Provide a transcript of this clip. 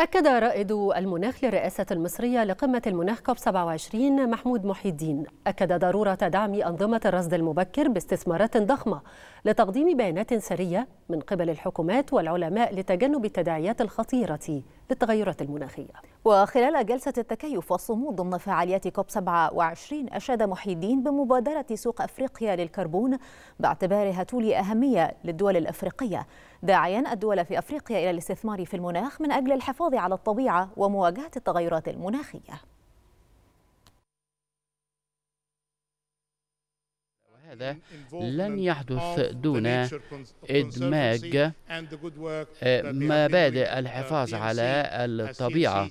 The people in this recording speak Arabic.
أكد رائد المناخ للرئاسة المصرية لقمة المناخ كوب 27 محمود محي الدين أكد ضرورة دعم أنظمة الرصد المبكر باستثمارات ضخمة لتقديم بيانات سرية من قبل الحكومات والعلماء لتجنب التداعيات الخطيرة للتغيرات المناخية وخلال جلسة التكيف والصمود ضمن فعاليات كوب 27 أشاد محي الدين بمبادرة سوق أفريقيا للكربون باعتبارها تولي أهمية للدول الأفريقية داعيا الدول في أفريقيا إلى الاستثمار في المناخ من أجل الحفاظ على الطبيعة ومواجهة التغيرات المناخية هذا لن يحدث دون إدماج آه، مبادئ الحفاظ uh, على الطبيعة